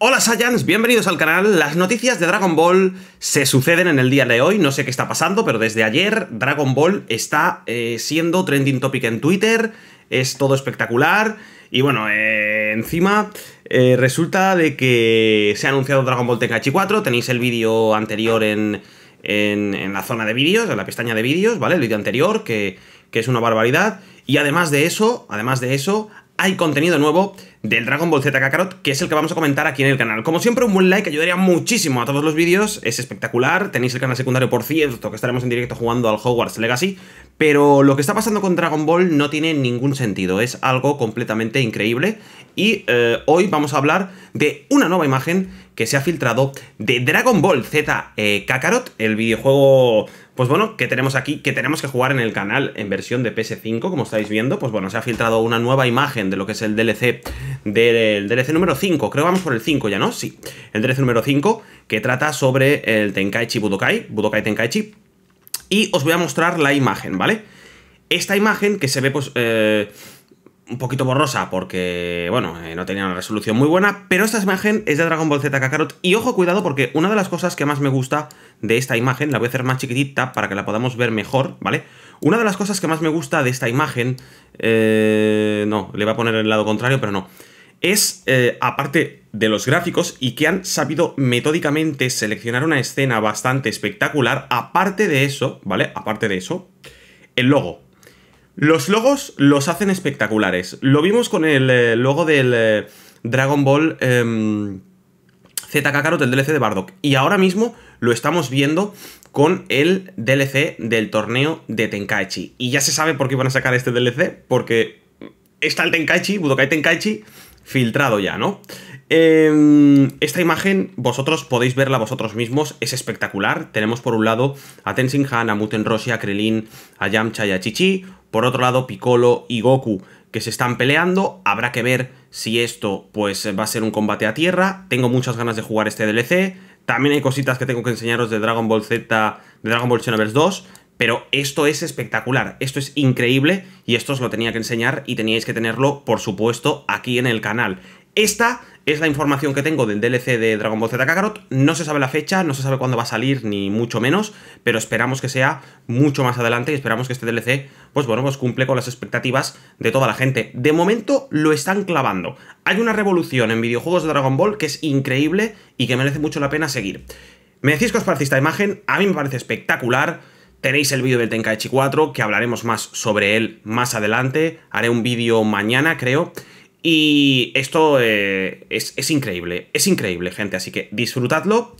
Hola Saiyans, bienvenidos al canal. Las noticias de Dragon Ball se suceden en el día de hoy, no sé qué está pasando, pero desde ayer Dragon Ball está eh, siendo trending topic en Twitter, es todo espectacular y bueno, eh, encima eh, resulta de que se ha anunciado Dragon Ball Tenkaichi 4, tenéis el vídeo anterior en, en, en, la zona de vídeos, en la pestaña de vídeos, ¿vale? El vídeo anterior, que, que es una barbaridad. Y además de eso, además de eso, hay contenido nuevo del Dragon Ball Z Kakarot, que es el que vamos a comentar aquí en el canal. Como siempre, un buen like ayudaría muchísimo a todos los vídeos, es espectacular, tenéis el canal secundario por cierto, que estaremos en directo jugando al Hogwarts Legacy, pero lo que está pasando con Dragon Ball no tiene ningún sentido, es algo completamente increíble y eh, hoy vamos a hablar de una nueva imagen que se ha filtrado de Dragon Ball Z eh, Kakarot, el videojuego, pues bueno, que tenemos aquí, que tenemos que jugar en el canal en versión de PS5, como estáis viendo, pues bueno, se ha filtrado una nueva imagen de lo que es el DLC del DLC número 5. Creo que vamos por el 5 ya, ¿no? Sí. El DLC número 5 que trata sobre el Tenkaichi Budokai, Budokai Tenkaichi. Y os voy a mostrar la imagen, ¿vale? Esta imagen que se ve pues... Eh, un poquito borrosa porque, bueno, eh, no tenía una resolución muy buena, pero esta imagen es de Dragon Ball Z Kakarot y ojo, cuidado porque una de las cosas que más me gusta de esta imagen, la voy a hacer más chiquitita para que la podamos ver mejor, ¿vale? Una de las cosas que más me gusta de esta imagen, eh, no, le voy a poner el lado contrario, pero no es, eh, aparte de los gráficos, y que han sabido metódicamente seleccionar una escena bastante espectacular, aparte de eso, ¿vale? Aparte de eso, el logo. Los logos los hacen espectaculares. Lo vimos con el eh, logo del eh, Dragon Ball em, Z Kakarot, el DLC de Bardock. Y ahora mismo lo estamos viendo con el DLC del torneo de Tenkaichi. Y ya se sabe por qué van a sacar este DLC, porque está el Tenkaichi, Budokai Tenkaichi, filtrado ya, ¿no? Em, esta imagen vosotros podéis verla vosotros mismos, es espectacular. Tenemos por un lado a Tenshinhan, a Muten Roshi, a Krilin, a Yamcha y a Chichi. Por otro lado, Piccolo y Goku que se están peleando. Habrá que ver si esto pues va a ser un combate a tierra. Tengo muchas ganas de jugar este DLC. También hay cositas que tengo que enseñaros de Dragon Ball Z, de Dragon Ball Xenoverse 2. Pero esto es espectacular, esto es increíble y esto os lo tenía que enseñar y teníais que tenerlo, por supuesto, aquí en el canal. Esta es la información que tengo del DLC de Dragon Ball Z Kakarot. No se sabe la fecha, no se sabe cuándo va a salir, ni mucho menos, pero esperamos que sea mucho más adelante y esperamos que este DLC, pues bueno, pues cumple con las expectativas de toda la gente. De momento lo están clavando. Hay una revolución en videojuegos de Dragon Ball que es increíble y que merece mucho la pena seguir. Me decís que os parece esta imagen, a mí me parece espectacular. Tenéis el vídeo del Tenkaichi 4, que hablaremos más sobre él más adelante. Haré un vídeo mañana, creo. Y esto eh, es, es, increíble, es increíble, gente. Así que disfrutadlo,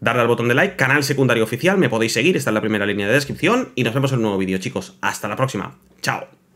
darle al botón de like, canal secundario oficial, me podéis seguir, está en la primera línea de descripción. Y nos vemos en un nuevo vídeo, chicos. Hasta la próxima. Chao